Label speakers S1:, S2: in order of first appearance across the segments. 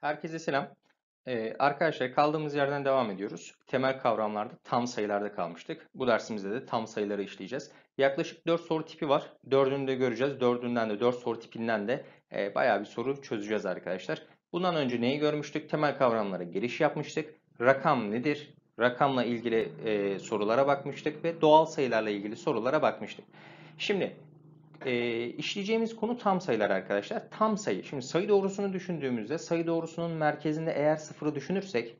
S1: Herkese selam. Ee, arkadaşlar kaldığımız yerden devam ediyoruz. Temel kavramlarda tam sayılarda kalmıştık. Bu dersimizde de tam sayıları işleyeceğiz. Yaklaşık 4 soru tipi var. 4'ünü de göreceğiz. 4'ünden de 4 soru tipinden de e, bayağı bir soru çözeceğiz arkadaşlar. Bundan önce neyi görmüştük? Temel kavramlara giriş yapmıştık. Rakam nedir? Rakamla ilgili e, sorulara bakmıştık ve doğal sayılarla ilgili sorulara bakmıştık. Şimdi e, işleyeceğimiz konu tam sayılar arkadaşlar. Tam sayı. Şimdi sayı doğrusunu düşündüğümüzde sayı doğrusunun merkezinde eğer sıfırı düşünürsek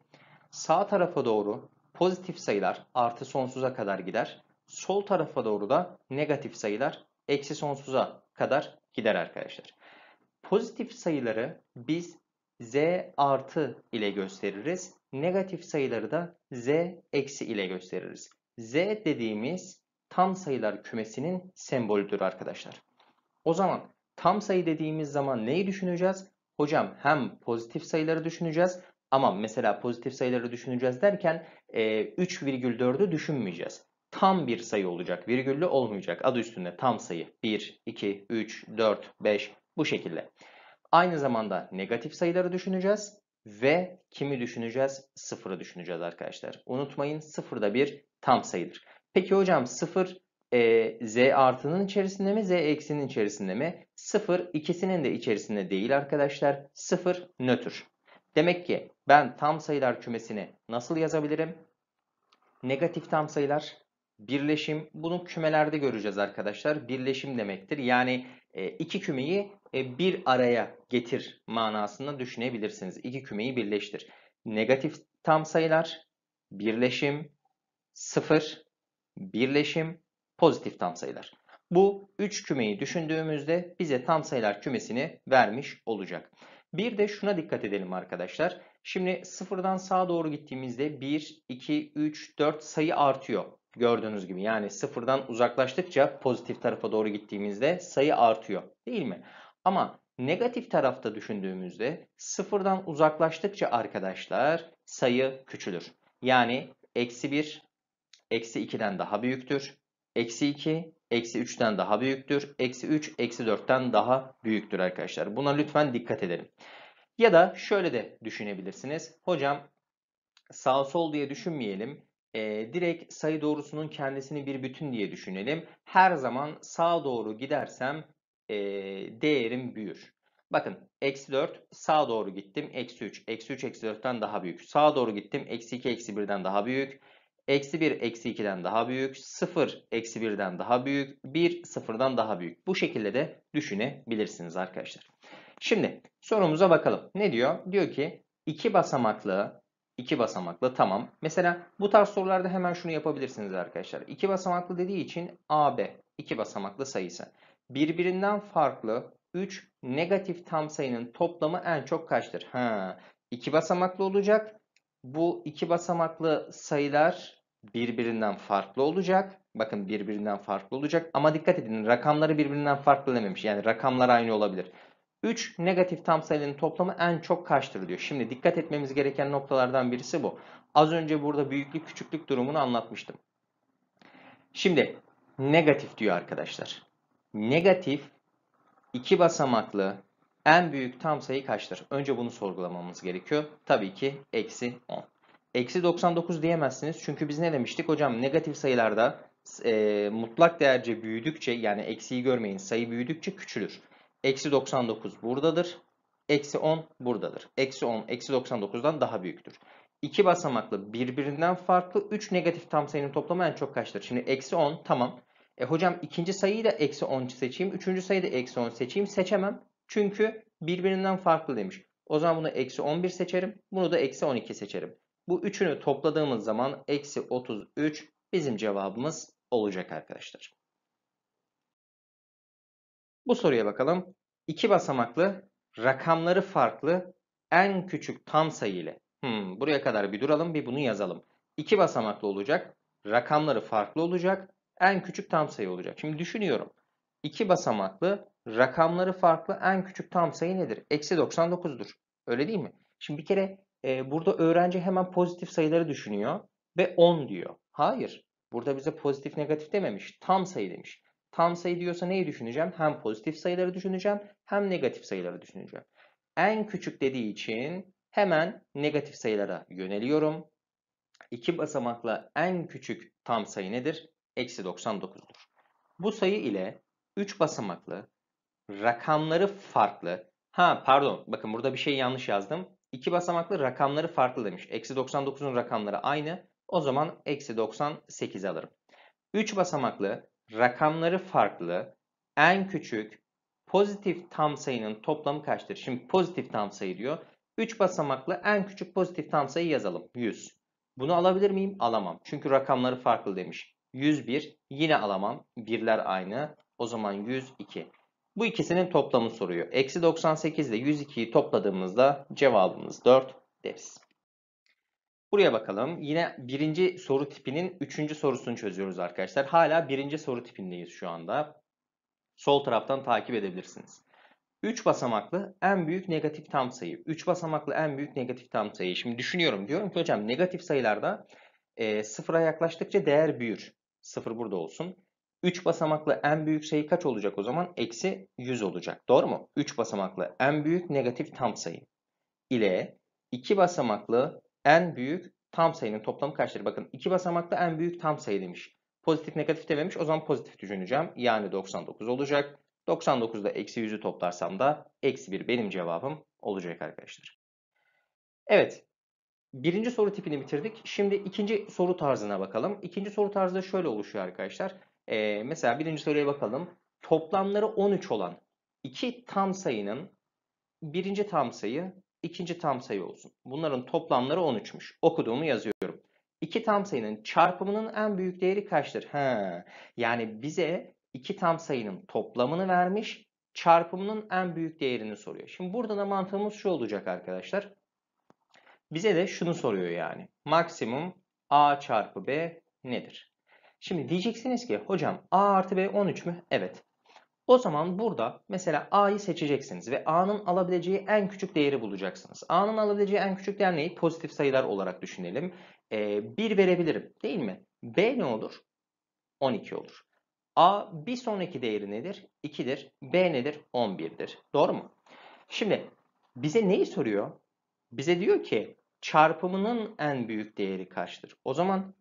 S1: sağ tarafa doğru pozitif sayılar artı sonsuza kadar gider. Sol tarafa doğru da negatif sayılar eksi sonsuza kadar gider arkadaşlar. Pozitif sayıları biz z artı ile gösteririz. Negatif sayıları da z eksi ile gösteririz. z dediğimiz tam sayılar kümesinin sembolüdür arkadaşlar. O zaman tam sayı dediğimiz zaman neyi düşüneceğiz? Hocam hem pozitif sayıları düşüneceğiz ama mesela pozitif sayıları düşüneceğiz derken e, 3,4'ü düşünmeyeceğiz. Tam bir sayı olacak, virgüllü olmayacak. Adı üstünde tam sayı. 1, 2, 3, 4, 5 bu şekilde. Aynı zamanda negatif sayıları düşüneceğiz ve kimi düşüneceğiz? Sıfırı düşüneceğiz arkadaşlar. Unutmayın sıfır da bir tam sayıdır. Peki hocam 0 e, z artının içerisinde mi z eksinin içerisinde mi? 0 ikisinin de içerisinde değil arkadaşlar. 0 nötr. Demek ki ben tam sayılar kümesini nasıl yazabilirim? Negatif tam sayılar birleşim bunu kümelerde göreceğiz arkadaşlar. Birleşim demektir. Yani e, iki kümeyi e, bir araya getir manasında düşünebilirsiniz. İki kümeyi birleştir. Negatif tam sayılar birleşim sıfır birleşim, pozitif tam sayılar. Bu 3 kümeyi düşündüğümüzde bize tam sayılar kümesini vermiş olacak. Bir de şuna dikkat edelim arkadaşlar. Şimdi sıfırdan sağa doğru gittiğimizde 1, 2, 3, 4 sayı artıyor. Gördüğünüz gibi yani sıfırdan uzaklaştıkça pozitif tarafa doğru gittiğimizde sayı artıyor değil mi? Ama negatif tarafta düşündüğümüzde sıfırdan uzaklaştıkça arkadaşlar sayı küçülür. Yani eksi 1, eksi 2'den daha büyüktür. Eksi 2 eksi 3'ten daha büyüktür. Eksi 3 eksi 4'ten daha büyüktür arkadaşlar. Buna lütfen dikkat edelim. Ya da şöyle de düşünebilirsiniz. Hocam sağ sol diye düşünmeyelim. E, direkt sayı doğrusunun kendisini bir bütün diye düşünelim. Her zaman sağa doğru gidersem e, değerim büyür. Bakın eksi 4 sağa doğru gittim eksi 3. Eksi 3 eksi 4'ten daha büyük. Sağa doğru gittim eksi 2 eksi 1'den daha büyük. Eksi 1 eksi 2'den daha büyük, 0 eksi 1'den daha büyük, 1 sıfırdan daha büyük. Bu şekilde de düşünebilirsiniz arkadaşlar. Şimdi sorumuza bakalım. Ne diyor? Diyor ki 2 basamaklı 2 basamaklı tamam. Mesela bu tarz sorularda hemen şunu yapabilirsiniz arkadaşlar. 2 basamaklı dediği için AB 2 basamaklı sayısı. Birbirinden farklı 3 negatif tam sayının toplamı en çok kaçtır? Ha, 2 basamaklı olacak. Bu 2 basamaklı sayılar birbirinden farklı olacak. Bakın birbirinden farklı olacak. Ama dikkat edin rakamları birbirinden farklı dememiş. Yani rakamlar aynı olabilir. 3 negatif tam sayının toplamı en çok kaçtır diyor. Şimdi dikkat etmemiz gereken noktalardan birisi bu. Az önce burada büyüklük küçüklük durumunu anlatmıştım. Şimdi negatif diyor arkadaşlar. Negatif 2 basamaklı en büyük tam sayı kaçtır? Önce bunu sorgulamamız gerekiyor. Tabii ki eksi 10 eksi 99 diyemezsiniz. Çünkü biz ne demiştik? Hocam negatif sayılarda e, mutlak değerce büyüdükçe yani eksiyi görmeyin sayı büyüdükçe küçülür. Eksi 99 buradadır. Eksi 10 buradadır. Eksi 10 eksi 99'dan daha büyüktür. İki basamaklı birbirinden farklı 3 negatif tam sayının toplamı en çok kaçtır? Şimdi eksi 10 tamam. E hocam ikinci sayıyı da eksi 10 seçeyim. Üçüncü sayıyı da eksi 10 seçeyim. Seçemem. Çünkü birbirinden farklı demiş. O zaman bunu eksi 11 seçerim. Bunu da eksi 12 seçerim. Bu üçünü topladığımız zaman eksi 33 bizim cevabımız olacak arkadaşlar. Bu soruya bakalım. İki basamaklı, rakamları farklı, en küçük tam sayı ile. Hmm, buraya kadar bir duralım bir bunu yazalım. İki basamaklı olacak, rakamları farklı olacak, en küçük tam sayı olacak. Şimdi düşünüyorum. İki basamaklı, rakamları farklı en küçük tam sayı nedir? Eksi 99'dur. Öyle değil mi? Şimdi bir kere e, burada öğrenci hemen pozitif sayıları düşünüyor ve 10 diyor. Hayır. Burada bize pozitif negatif dememiş. Tam sayı demiş. Tam sayı diyorsa neyi düşüneceğim? Hem pozitif sayıları düşüneceğim hem negatif sayıları düşüneceğim. En küçük dediği için hemen negatif sayılara yöneliyorum. İki basamakla en küçük tam sayı nedir? Eksi 99'dur. Bu sayı ile 3 basamaklı rakamları farklı. Ha pardon bakın burada bir şey yanlış yazdım. İki basamaklı rakamları farklı demiş. Eksi 99'un rakamları aynı. O zaman eksi 98 alırım. 3 basamaklı rakamları farklı en küçük pozitif tam sayının toplamı kaçtır? Şimdi pozitif tam sayı diyor. 3 basamaklı en küçük pozitif tam sayı yazalım. 100. Bunu alabilir miyim? Alamam. Çünkü rakamları farklı demiş. 101 yine alamam. Birler aynı. O zaman 102. Bu ikisinin toplamı soruyor. Eksi 98 ile 102'yi topladığımızda cevabımız 4 deriz. Buraya bakalım. Yine birinci soru tipinin üçüncü sorusunu çözüyoruz arkadaşlar. Hala birinci soru tipindeyiz şu anda. Sol taraftan takip edebilirsiniz. 3 basamaklı en büyük negatif tam sayı. 3 basamaklı en büyük negatif tam sayı. Şimdi düşünüyorum. Diyorum ki hocam negatif sayılarda e, sıfıra yaklaştıkça değer büyür. Sıfır burada olsun. 3 basamaklı en büyük sayı kaç olacak o zaman? Eksi 100 olacak. Doğru mu? 3 basamaklı en büyük negatif tam sayı ile 2 basamaklı en büyük tam sayının toplamı kaçtır? Bakın 2 basamaklı en büyük tam sayı demiş. Pozitif negatif dememiş. O zaman pozitif düşüneceğim. Yani 99 olacak. 99'da eksi 100'ü toplarsam da eksi 1 benim cevabım olacak arkadaşlar. Evet. Birinci soru tipini bitirdik. Şimdi ikinci soru tarzına bakalım. İkinci soru tarzı şöyle oluşuyor arkadaşlar. E, mesela birinci soruya bakalım. Toplamları 13 olan iki tam sayının birinci tam sayı, ikinci tam sayı olsun. Bunların toplamları 13'müş. Okuduğumu yazıyorum. İki tam sayının çarpımının en büyük değeri kaçtır? Ha, yani bize iki tam sayının toplamını vermiş, çarpımının en büyük değerini soruyor. Şimdi burada da mantığımız şu olacak arkadaşlar. Bize de şunu soruyor yani. Maksimum A çarpı B nedir? Şimdi diyeceksiniz ki hocam A artı B 13 mü? Evet. O zaman burada mesela A'yı seçeceksiniz ve A'nın alabileceği en küçük değeri bulacaksınız. A'nın alabileceği en küçük değer neyi? Pozitif sayılar olarak düşünelim. Ee, 1 verebilirim değil mi? B ne olur? 12 olur. A bir sonraki değeri nedir? 2'dir. B nedir? 11'dir. Doğru mu? Şimdi bize neyi soruyor? Bize diyor ki çarpımının en büyük değeri kaçtır? O zaman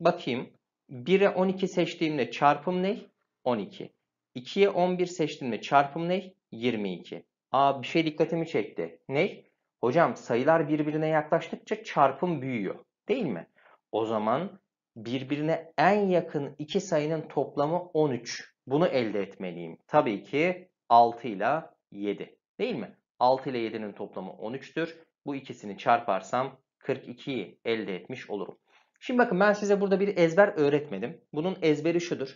S1: bakayım 1'e 12 seçtiğimde çarpım ne? 12. 2'ye 11 seçtiğimde çarpım ne? 22. Aa bir şey dikkatimi çekti. Ne? Hocam sayılar birbirine yaklaştıkça çarpım büyüyor. Değil mi? O zaman birbirine en yakın iki sayının toplamı 13. Bunu elde etmeliyim. Tabii ki 6 ile 7. Değil mi? 6 ile 7'nin toplamı 13'tür. Bu ikisini çarparsam 42'yi elde etmiş olurum. Şimdi bakın ben size burada bir ezber öğretmedim. Bunun ezberi şudur.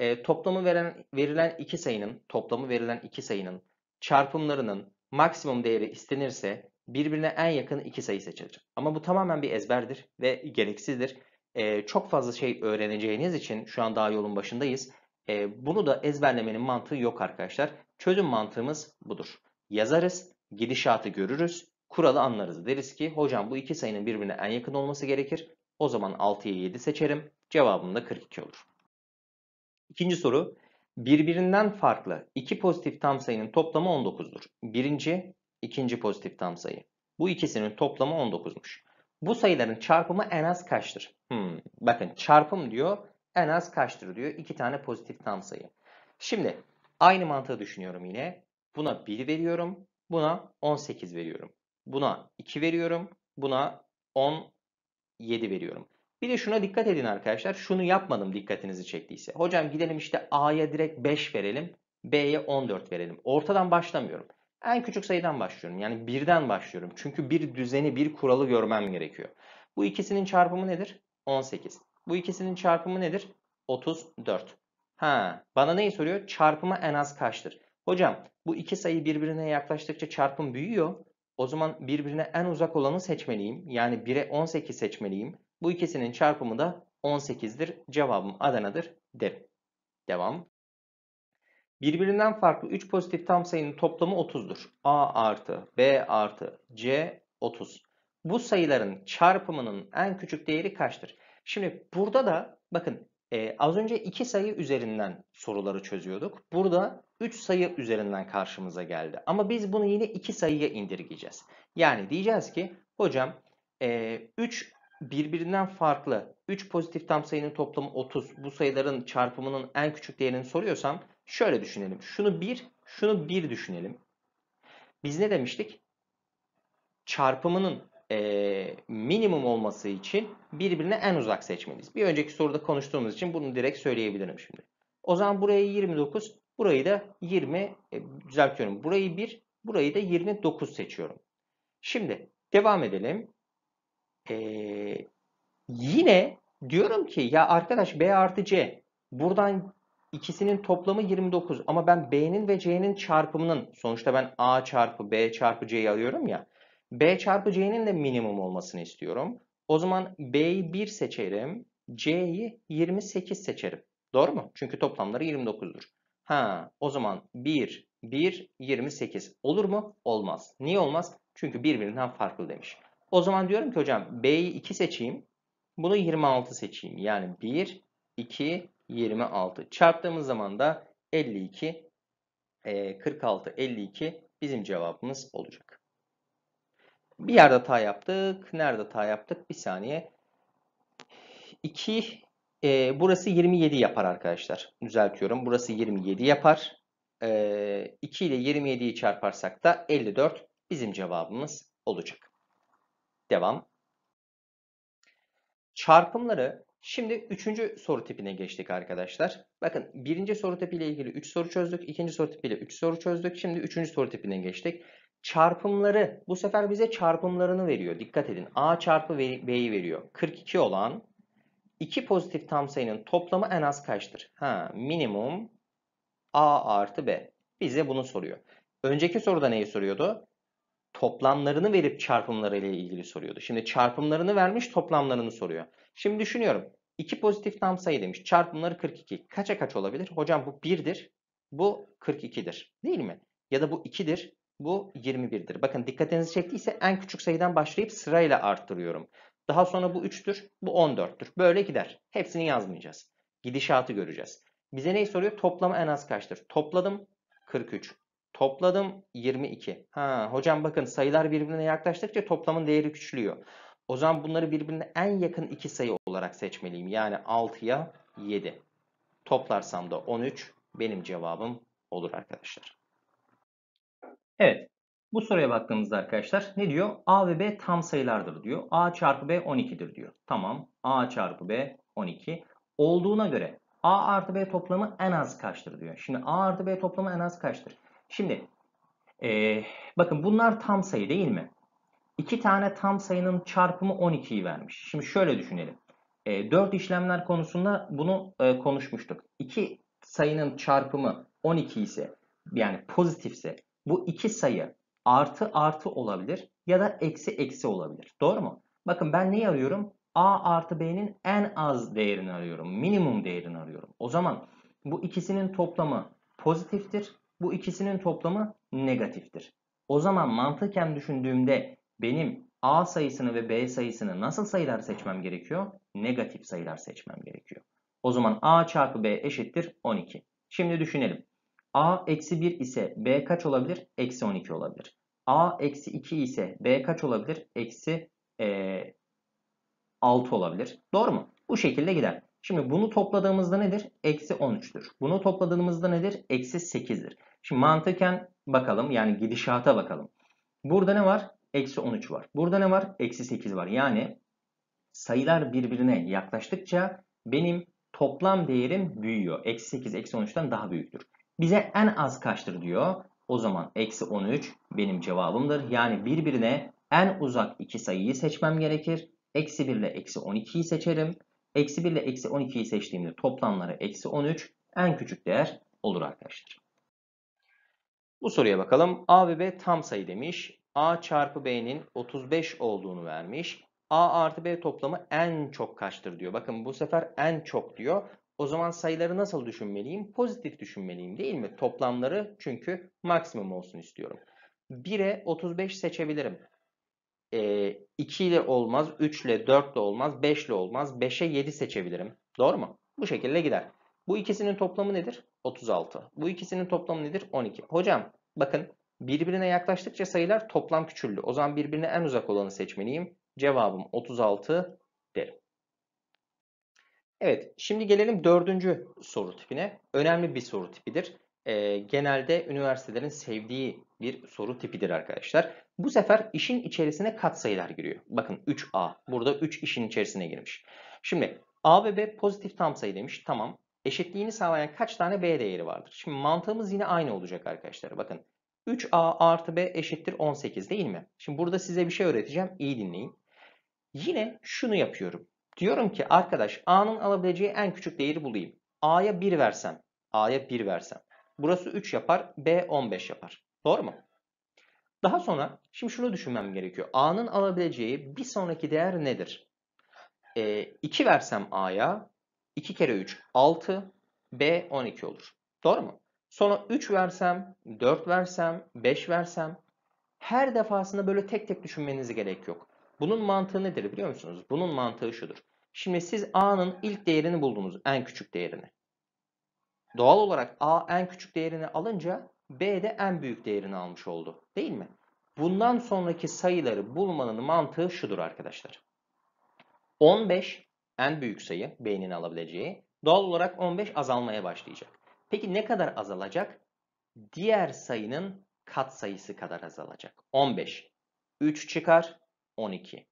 S1: E, toplamı veren, verilen iki sayının, toplamı verilen iki sayının çarpımlarının maksimum değeri istenirse birbirine en yakın iki sayı seçilir. Ama bu tamamen bir ezberdir ve gereksizdir. E, çok fazla şey öğreneceğiniz için şu an daha yolun başındayız. E, bunu da ezberlemenin mantığı yok arkadaşlar. Çözüm mantığımız budur. Yazarız, gidişatı görürüz, kuralı anlarız. Deriz ki hocam bu iki sayının birbirine en yakın olması gerekir. O zaman 6'ya 7 seçerim. Cevabım da 42 olur. İkinci soru. Birbirinden farklı iki pozitif tam sayının toplamı 19'dur. Birinci, ikinci pozitif tam sayı. Bu ikisinin toplamı 19'muş. Bu sayıların çarpımı en az kaçtır? Hmm, bakın çarpım diyor en az kaçtır diyor. iki tane pozitif tam sayı. Şimdi aynı mantığı düşünüyorum yine. Buna 1 veriyorum. Buna 18 veriyorum. Buna 2 veriyorum. Buna 10 7 veriyorum. Bir de şuna dikkat edin arkadaşlar. Şunu yapmadım dikkatinizi çektiyse. Hocam gidelim işte A'ya direkt 5 verelim. B'ye 14 verelim. Ortadan başlamıyorum. En küçük sayıdan başlıyorum. Yani birden başlıyorum. Çünkü bir düzeni, bir kuralı görmem gerekiyor. Bu ikisinin çarpımı nedir? 18. Bu ikisinin çarpımı nedir? 34. Ha, bana neyi soruyor? Çarpımı en az kaçtır? Hocam bu iki sayı birbirine yaklaştıkça çarpım büyüyor. O zaman birbirine en uzak olanı seçmeliyim. Yani 1'e 18 seçmeliyim. Bu ikisinin çarpımı da 18'dir. Cevabım Adana'dır derim. Devam. Birbirinden farklı 3 pozitif tam sayının toplamı 30'dur. A artı B artı C 30. Bu sayıların çarpımının en küçük değeri kaçtır? Şimdi burada da bakın e, az önce iki sayı üzerinden soruları çözüyorduk. Burada 3 sayı üzerinden karşımıza geldi. Ama biz bunu yine 2 sayıya indirgeyeceğiz. Yani diyeceğiz ki hocam 3 e, birbirinden farklı 3 pozitif tam sayının toplamı 30. Bu sayıların çarpımının en küçük değerini soruyorsam şöyle düşünelim. Şunu 1, şunu 1 düşünelim. Biz ne demiştik? Çarpımının e, minimum olması için birbirine en uzak seçmeliyiz. Bir önceki soruda konuştuğumuz için bunu direkt söyleyebilirim şimdi. O zaman buraya 29, Burayı da 20 e, düzeltiyorum. Burayı 1, burayı da 29 seçiyorum. Şimdi devam edelim. Ee, yine diyorum ki ya arkadaş B artı C buradan ikisinin toplamı 29 ama ben B'nin ve C'nin çarpımının sonuçta ben A çarpı B çarpı C'yi alıyorum ya B çarpı C'nin de minimum olmasını istiyorum. O zaman B'yi 1 seçerim. C'yi 28 seçerim. Doğru mu? Çünkü toplamları 29'dur. Ha, o zaman 1, 1, 28 olur mu? Olmaz. Niye olmaz? Çünkü birbirinden farklı demiş. O zaman diyorum ki hocam B'yi 2 seçeyim. Bunu 26 seçeyim. Yani 1, 2, 26. Çarptığımız zaman da 52, 46, 52 bizim cevabımız olacak. Bir yerde hata yaptık. Nerede hata yaptık? Bir saniye. 2 e, burası 27 yapar arkadaşlar. Düzeltiyorum. Burası 27 yapar. E, 2 ile 27'yi çarparsak da 54 bizim cevabımız olacak. Devam. Çarpımları şimdi üçüncü soru tipine geçtik arkadaşlar. Bakın birinci soru tipiyle ilgili 3 soru çözdük. ikinci soru tipiyle 3 soru çözdük. Şimdi üçüncü soru tipine geçtik. Çarpımları bu sefer bize çarpımlarını veriyor. Dikkat edin. A çarpı B'yi veriyor. 42 olan İki pozitif tam sayının toplamı en az kaçtır? Ha, minimum A artı B. Bize bunu soruyor. Önceki soruda neyi soruyordu? Toplamlarını verip çarpımları ile ilgili soruyordu. Şimdi çarpımlarını vermiş toplamlarını soruyor. Şimdi düşünüyorum. İki pozitif tam sayı demiş. Çarpımları 42. Kaça kaç olabilir? Hocam bu 1'dir. Bu 42'dir. Değil mi? Ya da bu 2'dir. Bu 21'dir. Bakın dikkatinizi çektiyse en küçük sayıdan başlayıp sırayla arttırıyorum. Daha sonra bu 3'tür, bu 14'tür. Böyle gider. Hepsini yazmayacağız. Gidişatı göreceğiz. Bize neyi soruyor? Toplamı en az kaçtır? Topladım 43. Topladım 22. Ha, hocam bakın sayılar birbirine yaklaştıkça toplamın değeri küçülüyor. O zaman bunları birbirine en yakın iki sayı olarak seçmeliyim. Yani 6'ya 7. Toplarsam da 13 benim cevabım olur arkadaşlar. Evet. Bu soruya baktığımızda arkadaşlar ne diyor? A ve B tam sayılardır diyor. A çarpı B 12'dir diyor. Tamam. A çarpı B 12 olduğuna göre A artı B toplamı en az kaçtır diyor. Şimdi A artı B toplamı en az kaçtır? Şimdi ee, bakın bunlar tam sayı değil mi? İki tane tam sayının çarpımı 12'yi vermiş. Şimdi şöyle düşünelim. E, 4 işlemler konusunda bunu e, konuşmuştuk. İki sayının çarpımı 12 ise yani pozitifse bu iki sayı artı artı olabilir ya da eksi eksi olabilir. Doğru mu? Bakın ben neyi arıyorum? A artı B'nin en az değerini arıyorum. Minimum değerini arıyorum. O zaman bu ikisinin toplamı pozitiftir. Bu ikisinin toplamı negatiftir. O zaman mantıken düşündüğümde benim A sayısını ve B sayısını nasıl sayılar seçmem gerekiyor? Negatif sayılar seçmem gerekiyor. O zaman A çarpı B eşittir 12. Şimdi düşünelim. A eksi 1 ise B kaç olabilir? Eksi 12 olabilir. A eksi 2 ise B kaç olabilir? Eksi e, 6 olabilir. Doğru mu? Bu şekilde gider. Şimdi bunu topladığımızda nedir? Eksi 13'tür. Bunu topladığımızda nedir? Eksi 8'dir. Şimdi mantıken bakalım yani gidişata bakalım. Burada ne var? Eksi 13 var. Burada ne var? Eksi 8 var. Yani sayılar birbirine yaklaştıkça benim toplam değerim büyüyor. Eksi 8, eksi 13'ten daha büyüktür bize en az kaçtır diyor. O zaman eksi 13 benim cevabımdır. Yani birbirine en uzak iki sayıyı seçmem gerekir. Eksi 1 ile eksi 12'yi seçerim. Eksi 1 ile eksi 12'yi seçtiğimde toplamları eksi 13 en küçük değer olur arkadaşlar. Bu soruya bakalım. A ve B tam sayı demiş. A çarpı B'nin 35 olduğunu vermiş. A artı B toplamı en çok kaçtır diyor. Bakın bu sefer en çok diyor. O zaman sayıları nasıl düşünmeliyim? Pozitif düşünmeliyim değil mi? Toplamları çünkü maksimum olsun istiyorum. 1'e 35 seçebilirim. E, ee, 2 ile olmaz, 3 ile 4 ile olmaz, 5 ile olmaz, 5'e 7 seçebilirim. Doğru mu? Bu şekilde gider. Bu ikisinin toplamı nedir? 36. Bu ikisinin toplamı nedir? 12. Hocam bakın birbirine yaklaştıkça sayılar toplam küçüldü. O zaman birbirine en uzak olanı seçmeliyim. Cevabım 36 derim. Evet, şimdi gelelim dördüncü soru tipine. Önemli bir soru tipidir. E, genelde üniversitelerin sevdiği bir soru tipidir arkadaşlar. Bu sefer işin içerisine katsayılar giriyor. Bakın 3A. Burada 3 işin içerisine girmiş. Şimdi A ve B pozitif tam sayı demiş. Tamam. Eşitliğini sağlayan kaç tane B değeri vardır? Şimdi mantığımız yine aynı olacak arkadaşlar. Bakın 3A artı B eşittir 18 değil mi? Şimdi burada size bir şey öğreteceğim. İyi dinleyin. Yine şunu yapıyorum. Diyorum ki arkadaş A'nın alabileceği en küçük değeri bulayım. A'ya 1 versem, A'ya 1 versem. Burası 3 yapar, B 15 yapar. Doğru mu? Daha sonra şimdi şunu düşünmem gerekiyor. A'nın alabileceği bir sonraki değer nedir? E, 2 versem A'ya 2 kere 3 6, B 12 olur. Doğru mu? Sonra 3 versem, 4 versem, 5 versem her defasında böyle tek tek düşünmenize gerek yok. Bunun mantığı nedir biliyor musunuz? Bunun mantığı şudur. Şimdi siz A'nın ilk değerini buldunuz. En küçük değerini. Doğal olarak A en küçük değerini alınca B de en büyük değerini almış oldu. Değil mi? Bundan sonraki sayıları bulmanın mantığı şudur arkadaşlar. 15 en büyük sayı B'nin alabileceği. Doğal olarak 15 azalmaya başlayacak. Peki ne kadar azalacak? Diğer sayının kat sayısı kadar azalacak. 15. 3 çıkar. 12.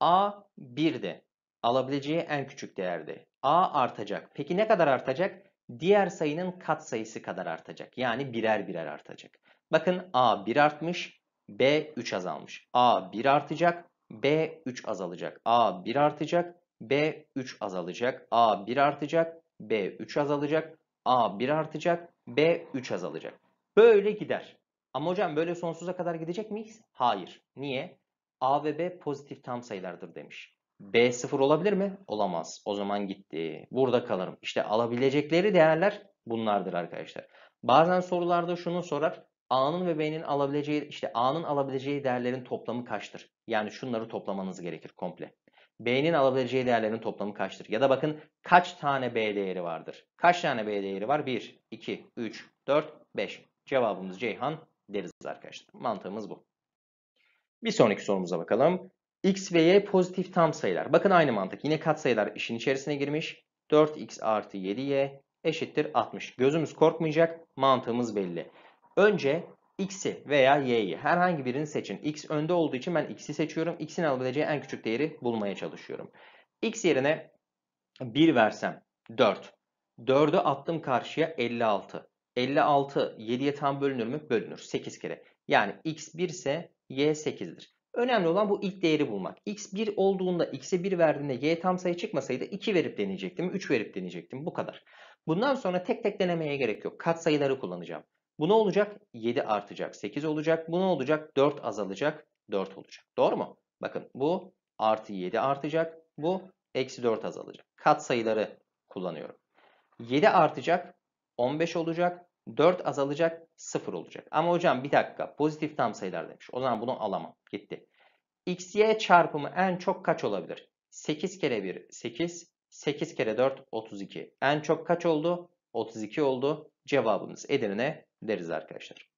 S1: A 1'de. Alabileceği en küçük değerdi. A artacak. Peki ne kadar artacak? Diğer sayının kat sayısı kadar artacak. Yani birer birer artacak. Bakın A 1 artmış, B 3 azalmış. A 1 artacak, B 3 azalacak. A 1 artacak, B 3 azalacak. A 1 artacak, B 3 azalacak. A 1 artacak, B 3 azalacak. Böyle gider. Ama hocam böyle sonsuza kadar gidecek miyiz? Hayır. Niye? A ve B pozitif tam sayılardır demiş. B sıfır olabilir mi? Olamaz. O zaman gitti. Burada kalırım. İşte alabilecekleri değerler bunlardır arkadaşlar. Bazen sorularda şunu sorar. A'nın ve B'nin alabileceği işte A'nın alabileceği değerlerin toplamı kaçtır? Yani şunları toplamanız gerekir komple. B'nin alabileceği değerlerin toplamı kaçtır? Ya da bakın kaç tane B değeri vardır? Kaç tane B değeri var? 1, 2, 3, 4, 5. Cevabımız Ceyhan deriz arkadaşlar. Mantığımız bu. Bir sonraki sorumuza bakalım. X ve Y pozitif tam sayılar. Bakın aynı mantık. Yine katsayılar işin içerisine girmiş. 4X artı 7Y eşittir 60. Gözümüz korkmayacak. Mantığımız belli. Önce X'i veya Y'yi herhangi birini seçin. X önde olduğu için ben X'i seçiyorum. X'in alabileceği en küçük değeri bulmaya çalışıyorum. X yerine 1 versem 4. 4'ü attım karşıya 56. 56 7'ye tam bölünür mü? Bölünür. 8 kere. Yani X1 ise y 8'dir. Önemli olan bu ilk değeri bulmak. x 1 olduğunda x'e 1 verdiğinde y tam sayı çıkmasaydı 2 verip deneyecektim, 3 verip deneyecektim. Bu kadar. Bundan sonra tek tek denemeye gerek yok. Kat sayıları kullanacağım. Bu ne olacak? 7 artacak, 8 olacak. Bu ne olacak? 4 azalacak, 4 olacak. Doğru mu? Bakın bu artı 7 artacak. Bu eksi 4 azalacak. Kat sayıları kullanıyorum. 7 artacak, 15 olacak. 4 azalacak 0 olacak. Ama hocam bir dakika pozitif tam sayılar demiş. O zaman bunu alamam. Gitti. X, Y çarpımı en çok kaç olabilir? 8 kere 1 8. 8 kere 4 32. En çok kaç oldu? 32 oldu. Cevabımız Edirne deriz arkadaşlar.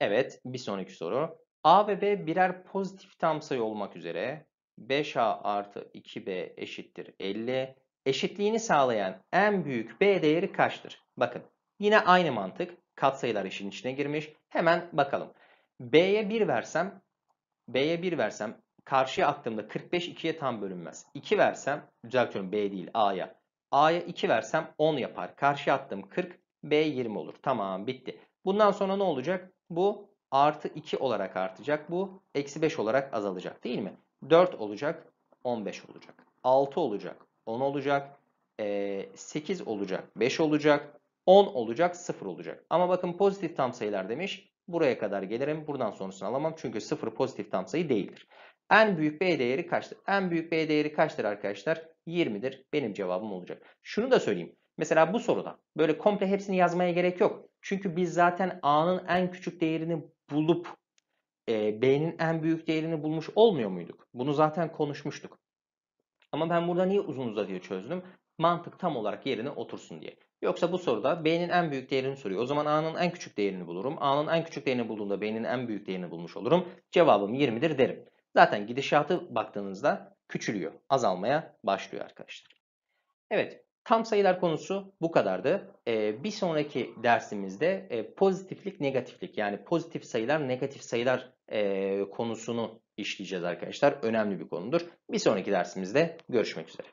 S1: Evet bir sonraki soru. A ve B birer pozitif tam sayı olmak üzere 5A artı 2B eşittir 50. Eşitliğini sağlayan en büyük B değeri kaçtır? Bakın Yine aynı mantık. Katsayılar işin içine girmiş. Hemen bakalım. B'ye 1 versem B'ye 1 versem karşıya attığımda 45 2'ye tam bölünmez. 2 versem düzeltiyorum B değil A'ya. A'ya 2 versem 10 yapar. Karşıya attığım 40 B 20 olur. Tamam bitti. Bundan sonra ne olacak? Bu artı 2 olarak artacak. Bu eksi 5 olarak azalacak değil mi? 4 olacak 15 olacak. 6 olacak 10 olacak. 8 ee, olacak 5 olacak. 10 olacak 0 olacak. Ama bakın pozitif tam sayılar demiş. Buraya kadar gelirim. Buradan sonrasını alamam. Çünkü 0 pozitif tam sayı değildir. En büyük B değeri kaçtır? En büyük B değeri kaçtır arkadaşlar? 20'dir. Benim cevabım olacak. Şunu da söyleyeyim. Mesela bu soruda böyle komple hepsini yazmaya gerek yok. Çünkü biz zaten A'nın en küçük değerini bulup e, B'nin en büyük değerini bulmuş olmuyor muyduk? Bunu zaten konuşmuştuk. Ama ben burada niye uzun uzadıya çözdüm? Mantık tam olarak yerine otursun diye. Yoksa bu soruda b'nin en büyük değerini soruyor. O zaman a'nın en küçük değerini bulurum. A'nın en küçük değerini bulduğunda b'nin en büyük değerini bulmuş olurum. Cevabım 20'dir derim. Zaten gidişatı baktığınızda küçülüyor. Azalmaya başlıyor arkadaşlar. Evet tam sayılar konusu bu kadardı. Ee, bir sonraki dersimizde e, pozitiflik negatiflik yani pozitif sayılar negatif sayılar e, konusunu işleyeceğiz arkadaşlar. Önemli bir konudur. Bir sonraki dersimizde görüşmek üzere.